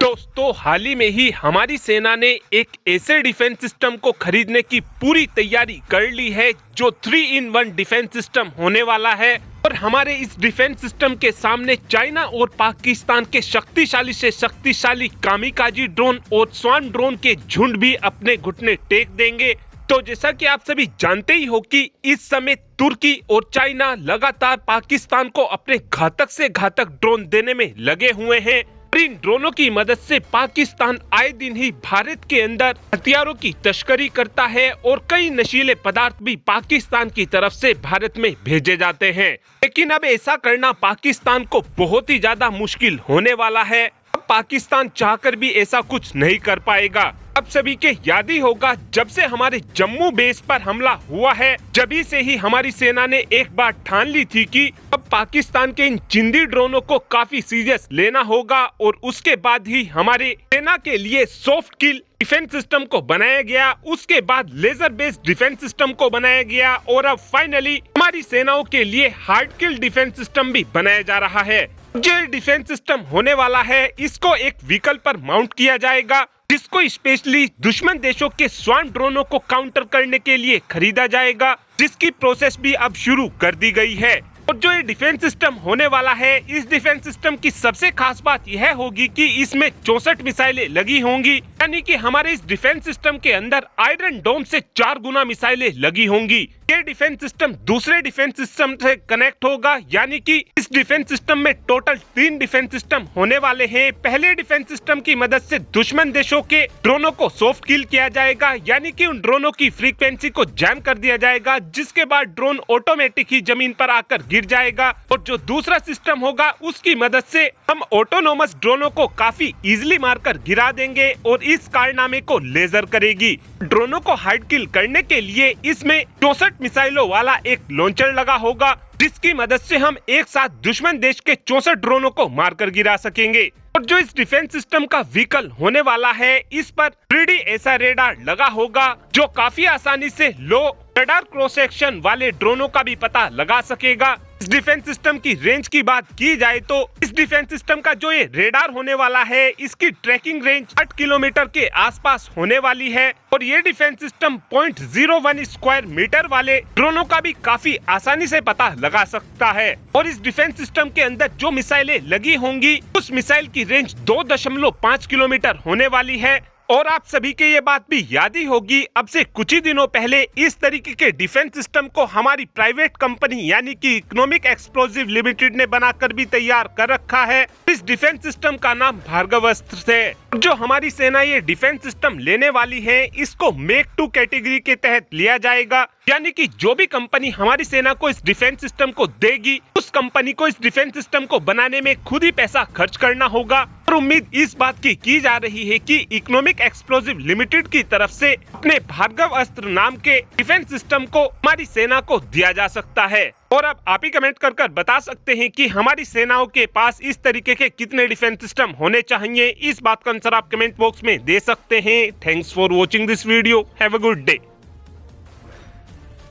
दोस्तों हाल ही में ही हमारी सेना ने एक ऐसे डिफेंस सिस्टम को खरीदने की पूरी तैयारी कर ली है जो three in one defence system होने वाला है और हमारे इस डिफेंस सिस्टम के सामने चाइना और पाकिस्तान के शक्तिशाली से शक्तिशाली कामिकाजी ड्रोन और स्वान ड्रोन के झुंड भी अपने घुटने टेक देंगे तो जैसा कि आप सभी जानते ही हो कि इस समय तुर्की और चाइना लगातार पाकिस्तान को अपने घातक से घातक ड्रोन देने में लगे हुए हैं सुप्रीम ड्रोनों की मदद से पाकिस्तान आए दिन ही भारत के अंदर हथियारों की तस्करी करता है और कई नशीले पदार्थ भी पाकिस्तान की तरफ से भारत में भेजे जाते हैं लेकिन अब ऐसा करना पाकिस्तान को बहुत ही ज्यादा मुश्किल होने वाला है पाकिस्तान चाहकर भी ऐसा कुछ नहीं कर पाएगा अब सभी के याद ही होगा जब से हमारे जम्मू बेस पर हमला हुआ है जबी से ही हमारी सेना ने एक बार ठान ली थी कि अब पाकिस्तान के इन चिंदी ड्रोनों को काफी सीरियस लेना होगा और उसके बाद ही हमारे सेना के लिए सॉफ्ट किल डिफेंस सिस्टम को बनाया गया उसके बाद लेजर बेस्ड डिफेंस सिस्टम को बनाया गया और अब फाइनली हमारी सेनाओं के लिए हार्ड किल डिफेंस सिस्टम भी बनाया जा रहा है जो डिफेंस सिस्टम होने वाला है इसको एक व्हीकल पर माउंट किया जाएगा जिसको स्पेशली दुश्मन देशों के स्वान ड्रोनों को काउंटर करने के लिए खरीदा जाएगा जिसकी प्रोसेस भी अब शुरू कर दी गई है और जो ये डिफेंस सिस्टम होने वाला है इस डिफेंस सिस्टम की सबसे खास बात यह होगी कि इसमें चौसठ मिसाइलें लगी होंगी यानी कि हमारे इस डिफेंस सिस्टम के अंदर आयरन डोम से चार गुना मिसाइलें लगी होंगी ये डिफेंस सिस्टम दूसरे डिफेंस सिस्टम से कनेक्ट होगा यानी कि इस डिफेंस सिस्टम में टोटल तीन डिफेंस सिस्टम होने वाले हैं पहले डिफेंस सिस्टम की मदद से दुश्मन देशों के ड्रोनों को सॉफ्ट किल किया जाएगा यानी कि उन ड्रोनों की फ्रीक्वेंसी को जैम कर दिया जाएगा जिसके बाद ड्रोन ऑटोमेटिक ही जमीन पर आकर गिर जाएगा और जो दूसरा सिस्टम होगा उसकी मदद से हम ऑटोनोमस ड्रोनों को काफी इजिली मारकर गिरा देंगे और इस कारनामे को लेजर करेगी ड्रोनों को हाइड किल करने के लिए इसमें चौसठ मिसाइलों वाला एक लॉन्चर लगा होगा जिसकी मदद से हम एक साथ दुश्मन देश के चौसठ ड्रोनों को मारकर गिरा सकेंगे और जो इस डिफेंस सिस्टम का व्हीकल होने वाला है इस पर थ्री ऐसा रेडार लगा होगा जो काफी आसानी से लो रेडार क्रॉस वाले ड्रोनों का भी पता लगा सकेगा इस डिफेंस सिस्टम की रेंज की बात की जाए तो इस डिफेंस सिस्टम का जो ये रेडार होने वाला है इसकी ट्रैकिंग रेंज आठ किलोमीटर के आसपास होने वाली है और ये defence system point zero one square metre वाले ड्रोनों का भी काफी आसानी से पता लगा सकता है और इस डिफेंस सिस्टम के अंदर जो मिसाइलें लगी होंगी उस मिसाइल की रेंज दो दशमलव पाँच किलोमीटर होने वाली है और आप सभी के ये बात भी याद ही होगी अब से कुछ ही दिनों पहले इस तरीके के डिफेंस सिस्टम को हमारी प्राइवेट कंपनी यानी कि इकोनॉमिक एक्सप्लोजिव लिमिटेड ने बनाकर भी तैयार कर रखा है इस डिफेंस सिस्टम का नाम भार्गवस्त्र से जो हमारी सेना ये डिफेंस सिस्टम लेने वाली है इसको मेक टू कैटेगरी के तहत लिया जाएगा यानी कि जो भी कंपनी हमारी सेना को इस डिफेंस सिस्टम को देगी उस कंपनी को इस डिफेंस सिस्टम को बनाने में खुद ही पैसा खर्च करना होगा मात्र उम्मीद इस बात की की जा रही है कि इकोनॉमिक एक्सप्लोजिव लिमिटेड की तरफ से अपने भार्गव अस्त्र नाम के डिफेंस सिस्टम को हमारी सेना को दिया जा सकता है और अब आप ही कमेंट कर कर बता सकते हैं कि हमारी सेनाओं के पास इस तरीके के कितने डिफेंस सिस्टम होने चाहिए इस बात का आंसर आप कमेंट बॉक्स में दे सकते हैं thanks for watching this video have a good day